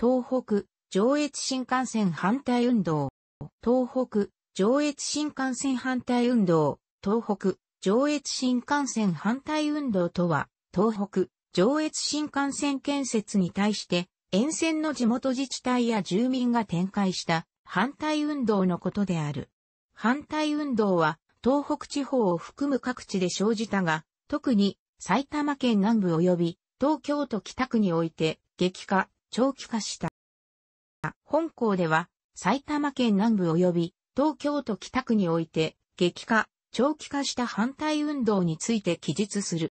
東北、上越新幹線反対運動。東北、上越新幹線反対運動。東北、上越新幹線反対運動とは、東北、上越新幹線建設に対して、沿線の地元自治体や住民が展開した反対運動のことである。反対運動は、東北地方を含む各地で生じたが、特に埼玉県南部及び東京都北区において激化、長期化した。本校では、埼玉県南部及び東京都北区において、激化、長期化した反対運動について記述する。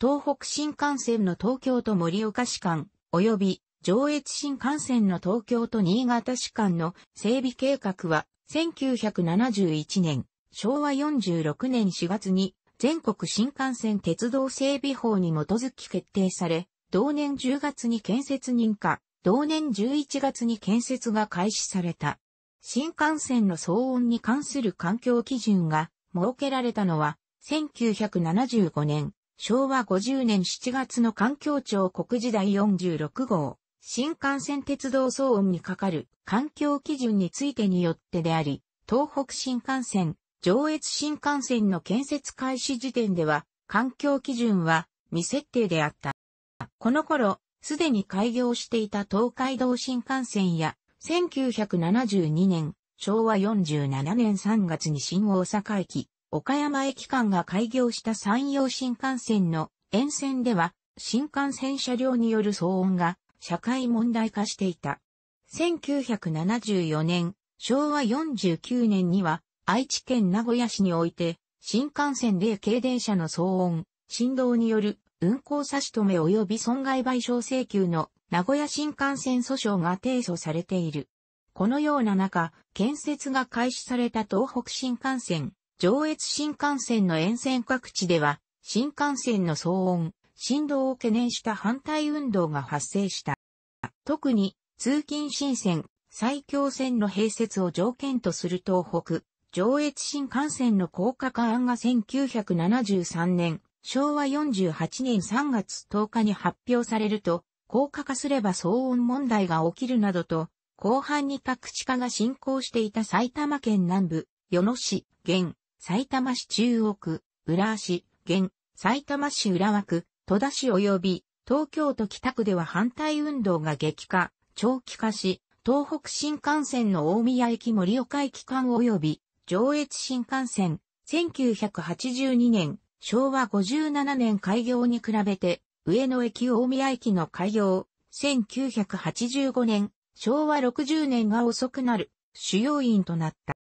東北新幹線の東京都盛岡市間、及び上越新幹線の東京都新潟市間の整備計画は、1971年、昭和46年4月に全国新幹線鉄道整備法に基づき決定され、同年10月に建設認可、同年11月に建設が開始された。新幹線の騒音に関する環境基準が設けられたのは、1975年、昭和50年7月の環境庁国時第46号、新幹線鉄道騒音にかかる環境基準についてによってであり、東北新幹線、上越新幹線の建設開始時点では、環境基準は未設定であった。この頃、すでに開業していた東海道新幹線や、1972年、昭和47年3月に新大阪駅、岡山駅間が開業した山陽新幹線の沿線では、新幹線車両による騒音が社会問題化していた。1974年、昭和49年には、愛知県名古屋市において、新幹線で軽電車の騒音、振動による運行差し止め及び損害賠償請求の名古屋新幹線訴訟が提訴されている。このような中、建設が開始された東北新幹線、上越新幹線の沿線各地では、新幹線の騒音、振動を懸念した反対運動が発生した。特に、通勤新線、最強線の併設を条件とする東北、上越新幹線の高架化案が1973年、昭和48年3月10日に発表されると、高架化すれば騒音問題が起きるなどと、後半に宅地化が進行していた埼玉県南部、与野市、現、埼玉市中央区、浦和市、現、埼玉市浦和区、戸田市及び、東京都北区では反対運動が激化、長期化し、東北新幹線の大宮駅盛岡駅間及び、上越新幹線、1982年、昭和57年開業に比べて、上野駅大宮駅の開業、1985年、昭和60年が遅くなる主要因となった。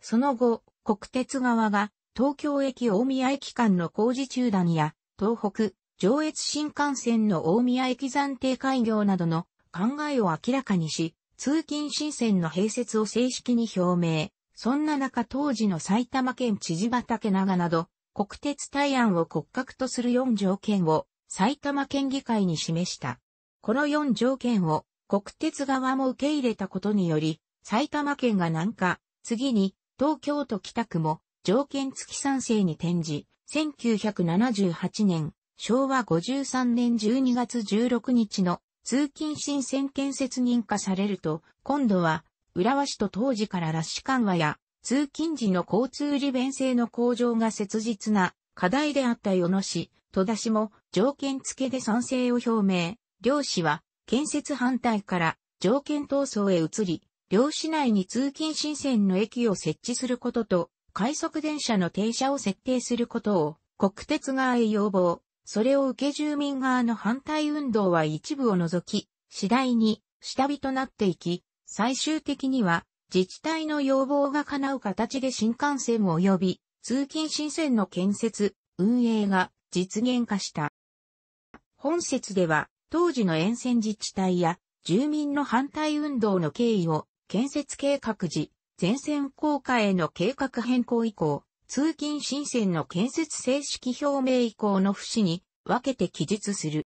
その後、国鉄側が東京駅大宮駅間の工事中断や東北上越新幹線の大宮駅暫定開業などの考えを明らかにし、通勤新線の併設を正式に表明。そんな中当時の埼玉県知事畑長など、国鉄対案を骨格とする4条件を埼玉県議会に示した。この4条件を国鉄側も受け入れたことにより、埼玉県が南下、次に東京都北区も条件付き賛成に転じ、1978年、昭和53年12月16日の通勤新線建設認可されると、今度は、浦和市と当時からラッシュ緩和や通勤時の交通利便性の向上が切実な課題であった与野市、戸田市も条件付けで賛成を表明。両市は建設反対から条件闘争へ移り、両市内に通勤新線の駅を設置することと、快速電車の停車を設定することを国鉄側へ要望。それを受け住民側の反対運動は一部を除き、次第に下火となっていき、最終的には自治体の要望が叶う形で新幹線及び通勤新線の建設、運営が実現化した。本説では当時の沿線自治体や住民の反対運動の経緯を建設計画時、全線効果への計画変更以降、通勤新線の建設正式表明以降の節に分けて記述する。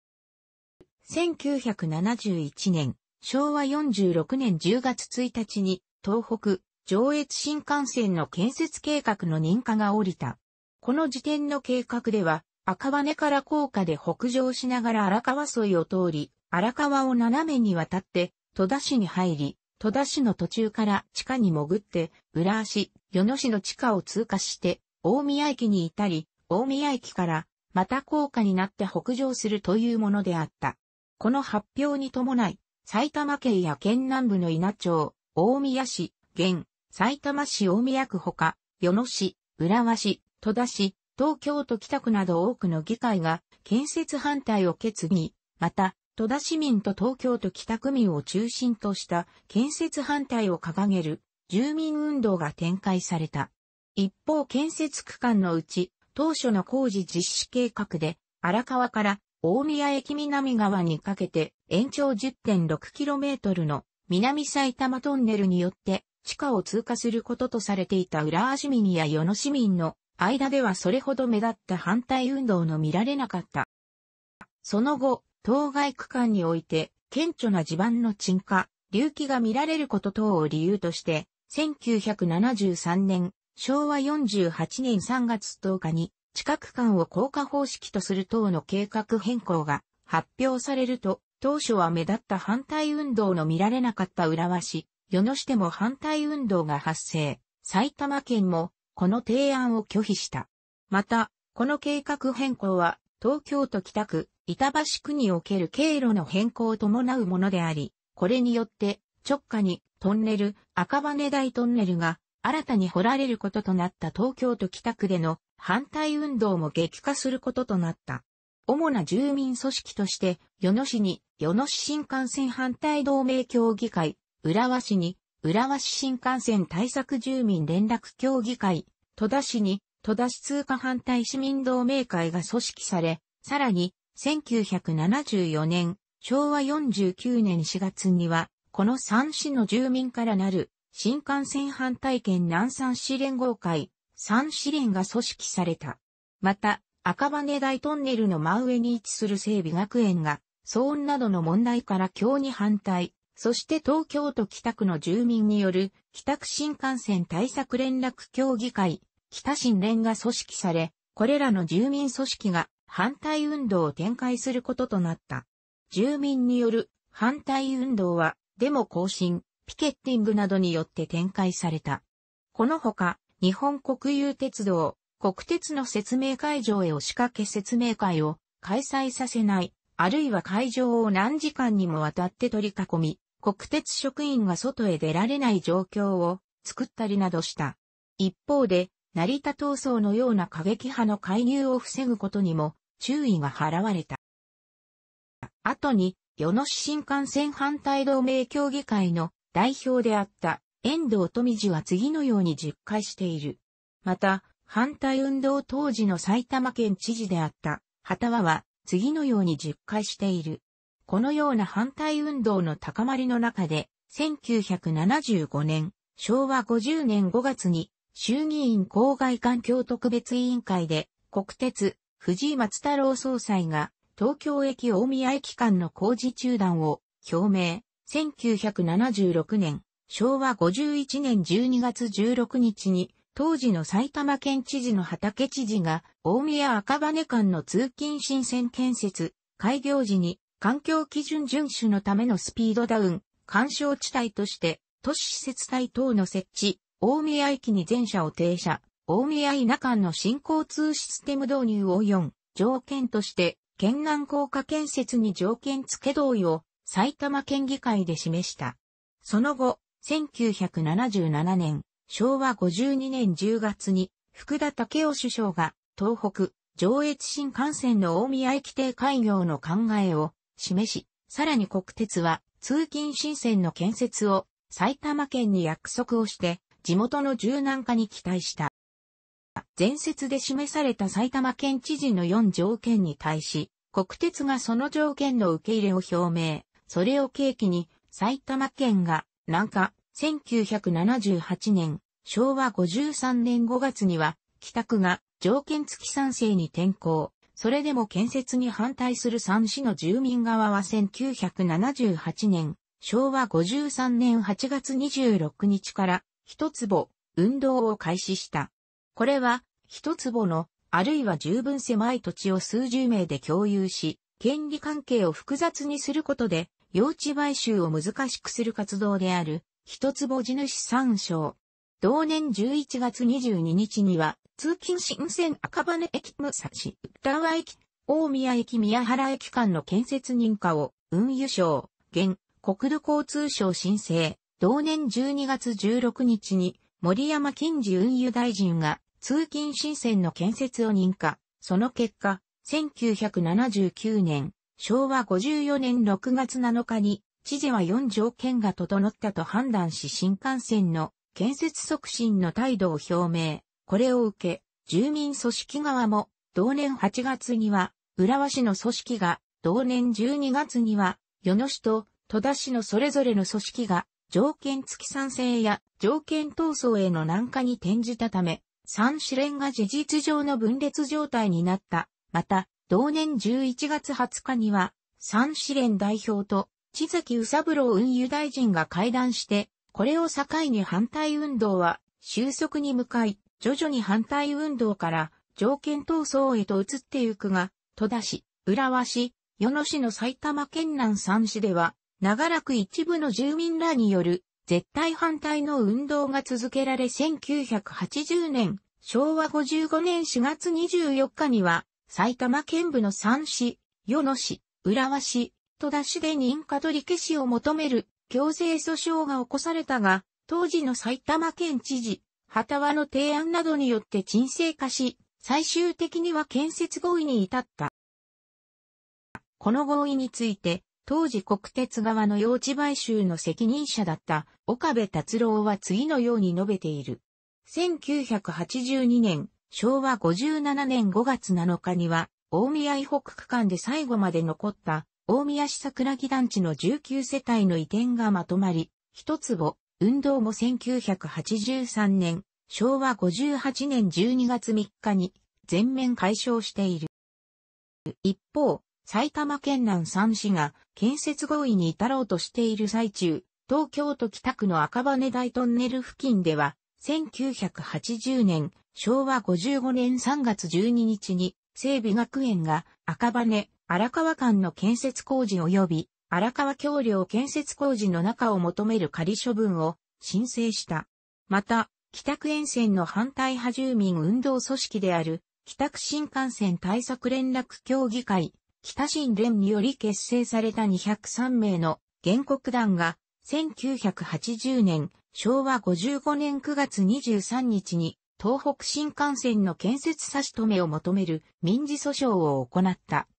1971年、昭和46年10月1日に東北、上越新幹線の建設計画の認可が下りた。この時点の計画では、赤羽から高架で北上しながら荒川沿いを通り、荒川を斜めに渡って、戸田市に入り、戸田市の途中から地下に潜って、浦足、与野市の地下を通過して、大宮駅に至り、大宮駅から、また高架になって北上するというものであった。この発表に伴い、埼玉県や県南部の稲町、大宮市、現、埼玉市大宮区ほか、与野市、浦和市、戸田市、東京都北区など多くの議会が建設反対を決議、また、戸田市民と東京都北区民を中心とした建設反対を掲げる住民運動が展開された。一方建設区間のうち、当初の工事実施計画で、荒川から大宮駅南側にかけて延長 10.6km の南埼玉トンネルによって地下を通過することとされていた浦和市民や与野市民の間ではそれほど目立った反対運動の見られなかった。その後、当該区間において顕著な地盤の沈下、隆起が見られること等を理由として、1973年、昭和48年3月10日に地下区間を高架方式とする等の計画変更が発表されると、当初は目立った反対運動の見られなかった浦和市、与野市でも反対運動が発生、埼玉県もこの提案を拒否した。また、この計画変更は東京都北区、板橋区における経路の変更を伴うものであり、これによって直下にトンネル、赤羽台トンネルが新たに掘られることとなった東京都北区での反対運動も激化することとなった。主な住民組織として、与野市に、与野市新幹線反対同盟協議会、浦和市に、浦和市新幹線対策住民連絡協議会、戸田市に、戸田市通過反対市民同盟会が組織され、さらに、1974年、昭和49年4月には、この3市の住民からなる、新幹線反対権南三市連合会、三市連が組織された。また、赤羽大トンネルの真上に位置する整備学園が、騒音などの問題から日に反対、そして東京都北区の住民による北区新幹線対策連絡協議会、北新連が組織され、これらの住民組織が反対運動を展開することとなった。住民による反対運動は、デモ行進、ピケッティングなどによって展開された。このほか、日本国有鉄道、国鉄の説明会場へ押しかけ説明会を開催させない、あるいは会場を何時間にもわたって取り囲み、国鉄職員が外へ出られない状況を作ったりなどした。一方で、成田闘争のような過激派の介入を防ぐことにも注意が払われた。後に、与野市新幹線反対同盟協議会の代表であった遠藤富士は次のように実会している。また、反対運動当時の埼玉県知事であった旗和は次のように実会している。このような反対運動の高まりの中で、1975年、昭和50年5月に衆議院郊外環境特別委員会で国鉄藤井松太郎総裁が東京駅大宮駅間の工事中断を表明。1976年、昭和51年12月16日に当時の埼玉県知事の畑知事が、大宮赤羽間の通勤新線建設、開業時に、環境基準遵守のためのスピードダウン、干渉地帯として、都市施設帯等の設置、大宮駅に全車を停車、大宮稲間の新交通システム導入を4、条件として、県南高架建設に条件付け同意を埼玉県議会で示した。その後、1977年、昭和52年10月に福田武雄首相が東北上越新幹線の大宮駅停開業の考えを示し、さらに国鉄は通勤新線の建設を埼玉県に約束をして地元の柔軟化に期待した。前説で示された埼玉県知事の4条件に対し、国鉄がその条件の受け入れを表明、それを契機に埼玉県が南下、1978年、昭和53年5月には、帰宅が条件付き賛成に転向。それでも建設に反対する三市の住民側は1978年、昭和53年8月26日から、一坪、運動を開始した。これは、一坪の、あるいは十分狭い土地を数十名で共有し、権利関係を複雑にすることで、用地買収を難しくする活動である、一坪地主参照。同年11月22日には、通勤新線赤羽駅武蔵浦川駅、大宮駅宮原駅間の建設認可を、運輸省、現、国土交通省申請。同年12月16日に、森山金次運輸大臣が、通勤新線の建設を認可。その結果、1979年、昭和54年6月7日に知事は4条件が整ったと判断し新幹線の建設促進の態度を表明。これを受け、住民組織側も同年8月には浦和市の組織が同年12月には与野市と戸田市のそれぞれの組織が条件付き賛成や条件闘争への難化に転じたため、三試練が事実上の分裂状態になった。また、同年11月20日には、三試練代表と地崎宇三郎運輸大臣が会談して、これを境に反対運動は収束に向かい、徐々に反対運動から条件闘争へと移ってゆくが、戸田市、浦和市、与野市の埼玉県南三市では、長らく一部の住民らによる絶対反対の運動が続けられ1980年、昭和55年4月24日には、埼玉県部の3市、与野市、浦和市、と出しで認可取り消しを求める強制訴訟が起こされたが、当時の埼玉県知事、旗輪の提案などによって沈静化し、最終的には建設合意に至った。この合意について、当時国鉄側の用地買収の責任者だった岡部達郎は次のように述べている。1982年、昭和57年5月7日には、大宮愛北区間で最後まで残った大宮市桜木団地の19世帯の移転がまとまり、一坪、運動も1983年、昭和58年12月3日に全面解消している。一方、埼玉県南三市が建設合意に至ろうとしている最中、東京都北区の赤羽大トンネル付近では、1980年、昭和55年3月12日に、整備学園が赤羽、荒川間の建設工事及び荒川橋梁建設工事の中を求める仮処分を申請した。また、北区沿線の反対派住民運動組織である北区新幹線対策連絡協議会、北新連により結成された203名の原告団が1980年昭和55年9月23日に東北新幹線の建設差し止めを求める民事訴訟を行った。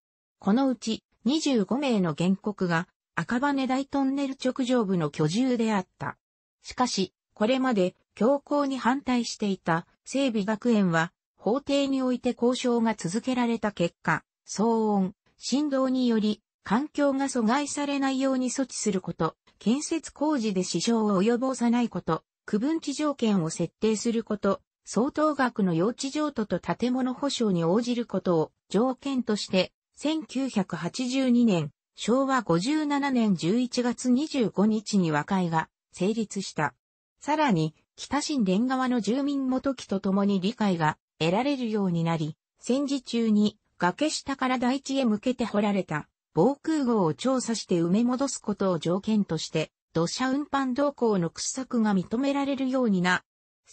このうち25名の原告が赤羽大トンネル直上部の居住であった。しかし、これまで強行に反対していた整備学園は法廷において交渉が続けられた結果、騒音、振動により環境が阻害されないように措置すること、建設工事で支障を及ぼさないこと、区分地条件を設定すること、相当額の用地譲渡と建物保障に応じることを条件として1982年、昭和57年11月25日に和解が成立した。さらに、北新殿側の住民元木と共に理解が得られるようになり、戦時中に崖下から大地へ向けて掘られた防空壕を調査して埋め戻すことを条件として、土砂運搬動向の掘削が認められるようにな。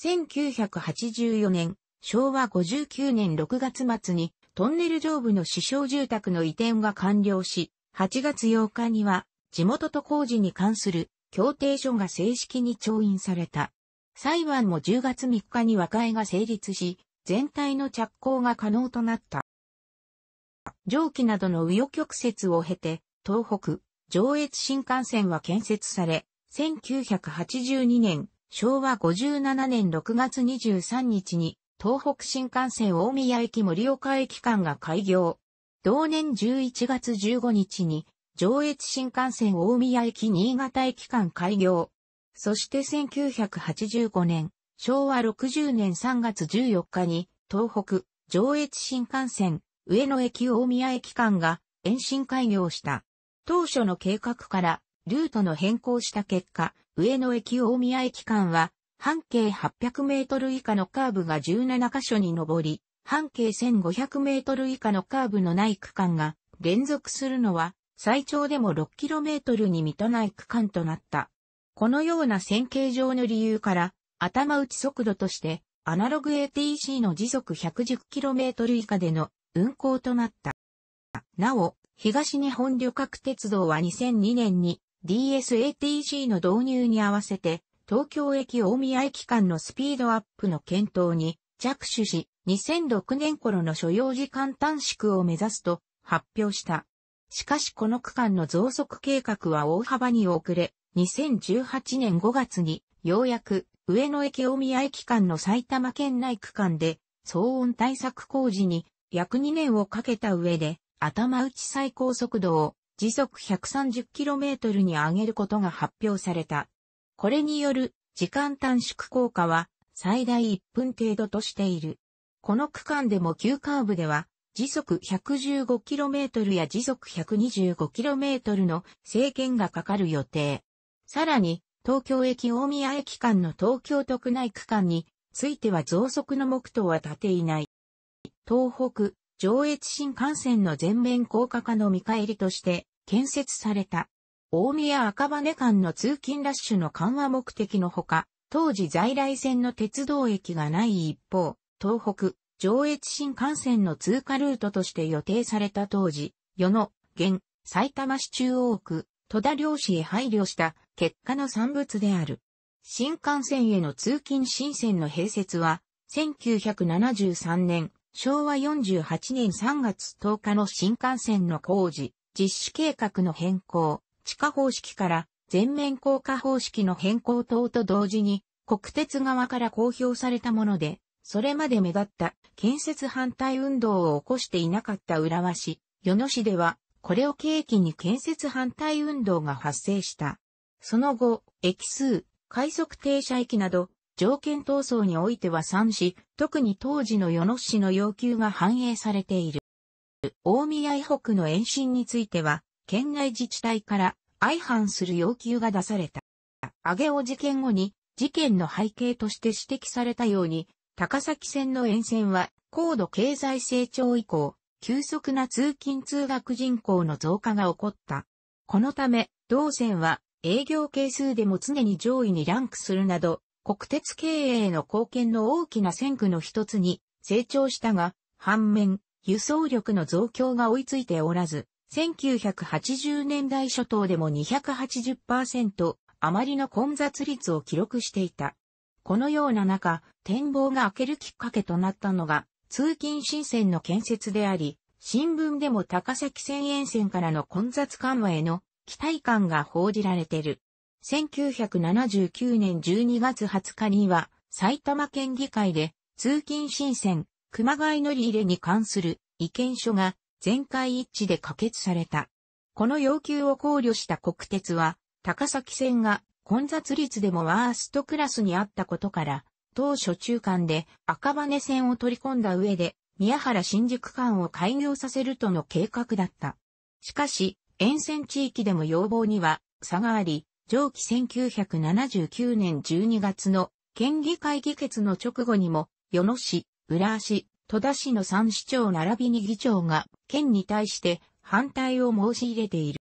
1984年、昭和59年6月末にトンネル上部の支障住宅の移転が完了し、8月8日には地元と工事に関する協定書が正式に調印された。裁判も10月3日に和解が成立し、全体の着工が可能となった。蒸気などの紆余曲折を経て、東北、上越新幹線は建設され、1982年、昭和57年6月23日に東北新幹線大宮駅盛岡駅間が開業。同年11月15日に上越新幹線大宮駅新潟駅間開業。そして1985年、昭和60年3月14日に東北上越新幹線上野駅大宮駅間が延伸開業した。当初の計画からルートの変更した結果、上野駅大宮駅間は半径800メートル以下のカーブが17箇所に上り、半径1500メートル以下のカーブのない区間が連続するのは最長でも6トルに満たない区間となった。このような線形上の理由から頭打ち速度としてアナログ ATC の時速1 1 0トル以下での運行となった。なお、東日本旅客鉄道は2002年に DSATC の導入に合わせて東京駅大宮駅間のスピードアップの検討に着手し、2006年頃の所要時間短縮を目指すと発表した。しかしこの区間の増速計画は大幅に遅れ、2018年5月にようやく上野駅大宮駅間の埼玉県内区間で騒音対策工事に約2年をかけた上で頭打ち最高速度を時速 130km に上げることが発表された。これによる時間短縮効果は最大1分程度としている。この区間でも急カーブでは時速 115km や時速 125km の制限がかかる予定。さらに東京駅大宮駅間の東京都区内区間については増速の目途は立ていない。東北、上越新幹線の全面高架化の見返りとして建設された大宮赤羽間の通勤ラッシュの緩和目的のほか、当時在来線の鉄道駅がない一方、東北、上越新幹線の通過ルートとして予定された当時、与野、現、埼玉市中央区、戸田漁市へ配慮した結果の産物である。新幹線への通勤新線の併設は、1973年、昭和48年3月10日の新幹線の工事、実施計画の変更、地下方式から全面降下方式の変更等と同時に、国鉄側から公表されたもので、それまで目立った建設反対運動を起こしていなかった浦和市、与野市では、これを契機に建設反対運動が発生した。その後、駅数、快速停車駅など、条件闘争においては賛市、特に当時の与野市の要求が反映されている。大宮以北の延伸については、県内自治体から相反する要求が出された。上げ事件後に、事件の背景として指摘されたように、高崎線の沿線は、高度経済成長以降、急速な通勤通学人口の増加が起こった。このため、同線は営業係数でも常に上位にランクするなど、国鉄経営の貢献の大きな線区の一つに成長したが、反面、輸送力の増強が追いついておらず、1980年代初頭でも280%余りの混雑率を記録していた。このような中、展望が開けるきっかけとなったのが、通勤新線の建設であり、新聞でも高崎線沿線からの混雑緩和への期待感が報じられている。1979年12月20日には、埼玉県議会で通勤新線、熊谷乗り入れに関する意見書が全会一致で可決された。この要求を考慮した国鉄は、高崎線が混雑率でもワーストクラスにあったことから、当初中間で赤羽線を取り込んだ上で、宮原新宿間を開業させるとの計画だった。しかし、沿線地域でも要望には差があり、上記1979年12月の県議会議決の直後にも、与野市、浦和市、戸田市の三市長並びに議長が、県に対して反対を申し入れている。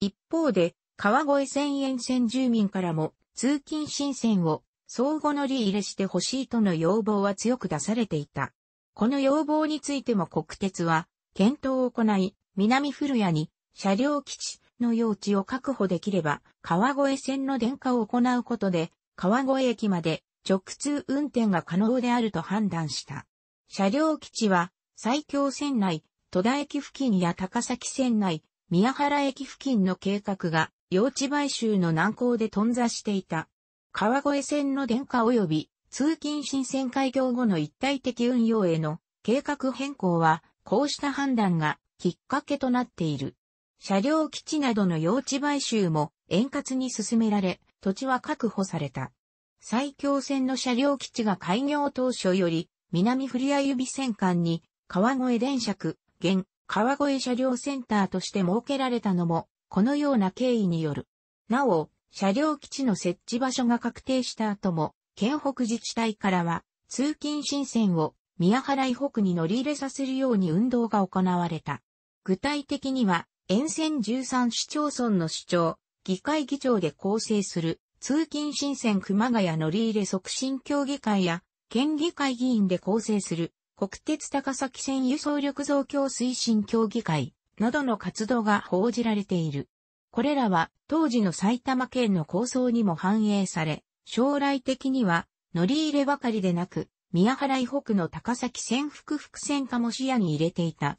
一方で、川越線沿線住民からも、通勤新線を相互乗り入れしてほしいとの要望は強く出されていた。この要望についても国鉄は、検討を行い、南古谷に車両基地の用地を確保できれば、川越線の電化を行うことで、川越駅まで直通運転が可能であると判断した。車両基地は、埼京線内、戸田駅付近や高崎線内、宮原駅付近の計画が、用地買収の難航で頓挫していた。川越線の電化及び、通勤新線開業後の一体的運用への計画変更は、こうした判断がきっかけとなっている。車両基地などの用地買収も円滑に進められ、土地は確保された。埼京線の車両基地が開業当初より南フ谷指線間に、川越電車区、現、川越車両センターとして設けられたのも、このような経緯による。なお、車両基地の設置場所が確定した後も、県北自治体からは、通勤新線を宮原以北に乗り入れさせるように運動が行われた。具体的には、沿線13市町村の市長、議会議長で構成する通勤新線熊谷乗り入れ促進協議会や県議会議員で構成する国鉄高崎線輸送力増強推進協議会などの活動が報じられている。これらは当時の埼玉県の構想にも反映され、将来的には乗り入ればかりでなく、宮原以北の高崎線複々線化も視野に入れていた。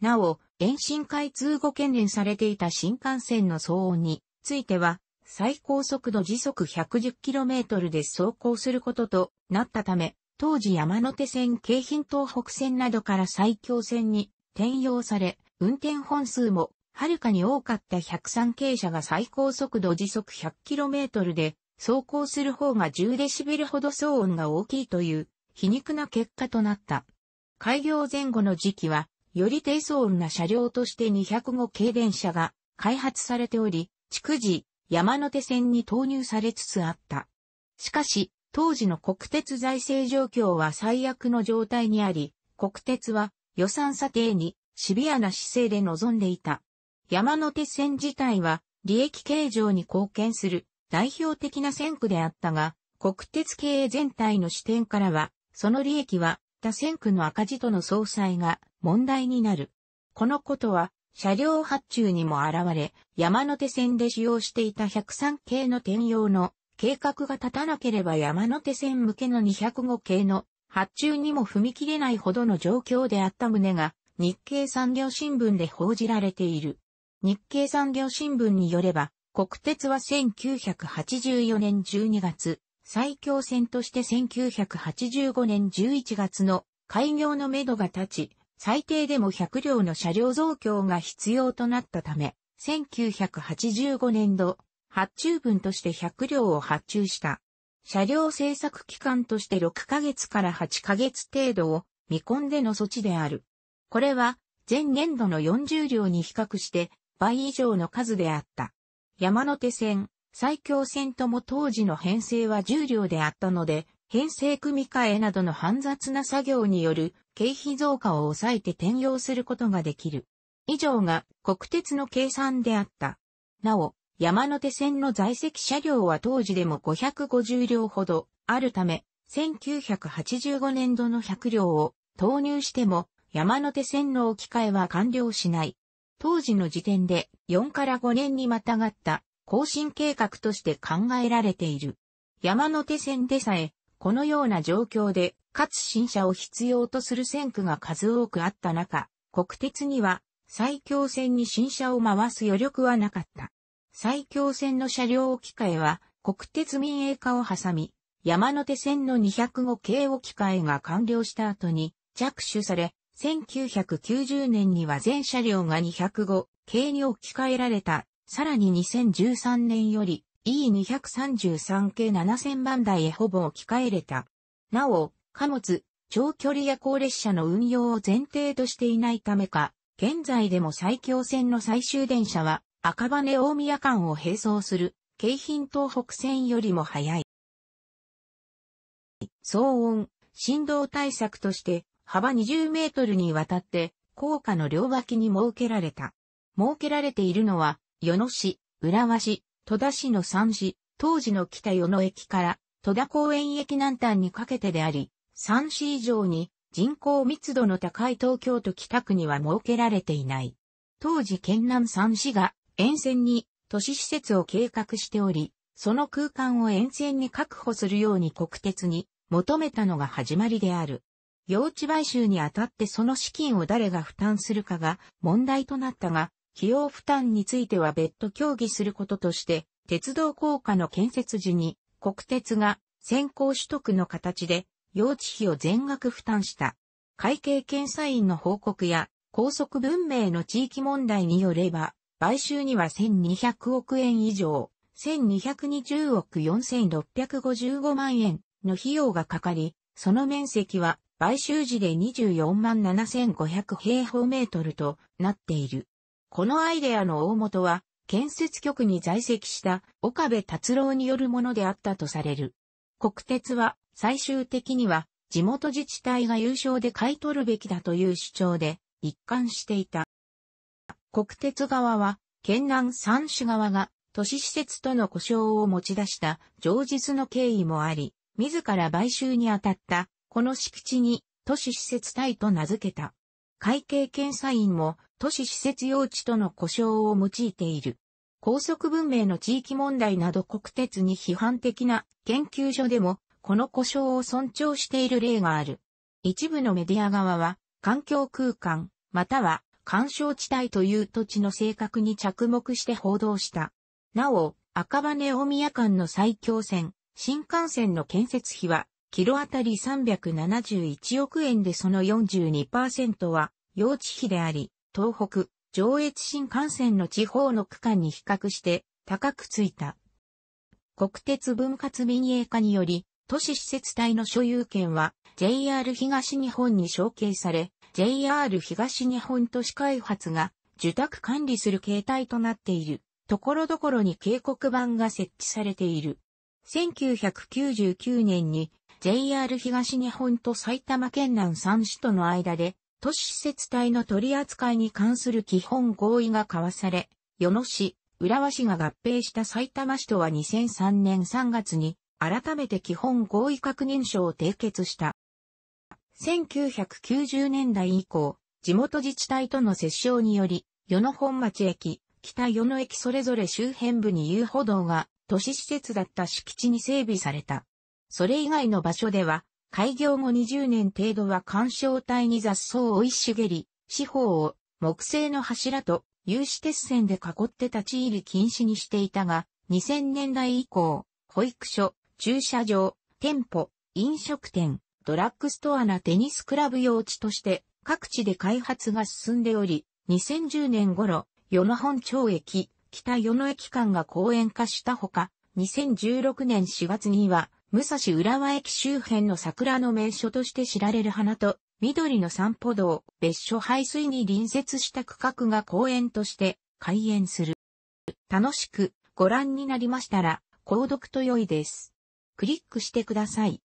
なお、延伸開通後懸念されていた新幹線の騒音については、最高速度時速 110km で走行することとなったため、当時山手線京浜東北線などから最強線に転用され、運転本数もはるかに多かった103系車が最高速度時速 100km で走行する方が 10dB ほど騒音が大きいという皮肉な結果となった。開業前後の時期は、より低騒音な車両として205系電車が開発されており、逐次山手線に投入されつつあった。しかし、当時の国鉄財政状況は最悪の状態にあり、国鉄は予算査定にシビアな姿勢で臨んでいた。山手線自体は利益形状に貢献する代表的な線区であったが、国鉄経営全体の視点からは、その利益は他線区の赤字との相殺が問題になる。このことは車両発注にも現れ、山手線で使用していた103系の転用の計画が立たなければ山手線向けの205系の発注にも踏み切れないほどの状況であった旨が日経産業新聞で報じられている。日経産業新聞によれば、国鉄は1984年12月、最強線として1985年11月の開業のめどが立ち、最低でも100両の車両増強が必要となったため、1985年度、発注分として100両を発注した。車両製作期間として6ヶ月から8ヶ月程度を見込んでの措置である。これは前年度の40両に比較して倍以上の数であった。山手線、最強線とも当時の編成は10両であったので、編成組み替えなどの煩雑な作業による経費増加を抑えて転用することができる。以上が国鉄の計算であった。なお、山手線の在籍車両は当時でも550両ほどあるため、1985年度の100両を投入しても山手線の置き換えは完了しない。当時の時点で4から5年にまたがった更新計画として考えられている。山手線でさえこのような状況で、かつ新車を必要とする線区が数多くあった中、国鉄には最強線に新車を回す余力はなかった。最強線の車両置き換えは国鉄民営化を挟み、山手線の205系置き換えが完了した後に着手され、1990年には全車両が205系に置き換えられた。さらに2013年より E233 k 7000番台へほぼ置き換えれた。なお、貨物、長距離夜行列車の運用を前提としていないためか、現在でも最強線の最終電車は赤羽大宮間を並走する京浜東北線よりも早い。騒音、振動対策として幅20メートルにわたって高架の両脇に設けられた。設けられているのは、与野市、浦和市、戸田市の三市、当時の北与野駅から戸田公園駅南端にかけてであり、三市以上に人口密度の高い東京都北区には設けられていない。当時県南三市が沿線に都市施設を計画しており、その空間を沿線に確保するように国鉄に求めたのが始まりである。用地買収にあたってその資金を誰が負担するかが問題となったが、費用負担については別途協議することとして、鉄道高架の建設時に国鉄が先行取得の形で用地費を全額負担した。会計検査院の報告や高速文明の地域問題によれば、買収には1200億円以上、1220億4655万円の費用がかかり、その面積は買収時で24万7500平方メートルとなっている。このアイデアの大元は、建設局に在籍した岡部達郎によるものであったとされる。国鉄は最終的には地元自治体が優勝で買い取るべきだという主張で一貫していた。国鉄側は県南三種側が都市施設との故障を持ち出した上述の経緯もあり、自ら買収に当たったこの敷地に都市施設隊と名付けた。会計検査院も都市施設用地との故障を用いている。高速文明の地域問題など国鉄に批判的な研究所でもこの故障を尊重している例がある。一部のメディア側は環境空間または干渉地帯という土地の性格に着目して報道した。なお、赤羽大宮間の最強線、新幹線の建設費はキロあたり371億円でその42%は用地費であり、東北、上越新幹線の地方の区間に比較して高くついた。国鉄分割民営化により、都市施設体の所有権は JR 東日本に承継され、JR 東日本都市開発が受託管理する形態となっている。ところどころに警告板が設置されている。1999年に JR 東日本と埼玉県南3市との間で、都市施設体の取り扱いに関する基本合意が交わされ、与野市、浦和市が合併した埼玉市とは2003年3月に、改めて基本合意確認書を締結した。1990年代以降、地元自治体との折衝により、与野本町駅、北与野駅それぞれ周辺部に遊歩道が都市施設だった敷地に整備された。それ以外の場所では、開業後20年程度は干渉帯に雑草を生い茂り、四方を木製の柱と有刺鉄線で囲って立ち入り禁止にしていたが、2000年代以降、保育所、駐車場、店舗、飲食店、ドラッグストアなテニスクラブ用地として各地で開発が進んでおり、2010年頃、与野本町駅、北与野駅間が公園化したほか、2016年4月には武蔵浦和駅周辺の桜の名所として知られる花と、緑の散歩道、別所排水に隣接した区画が公園として開園する。楽しくご覧になりましたら、購読と良いです。クリックしてください。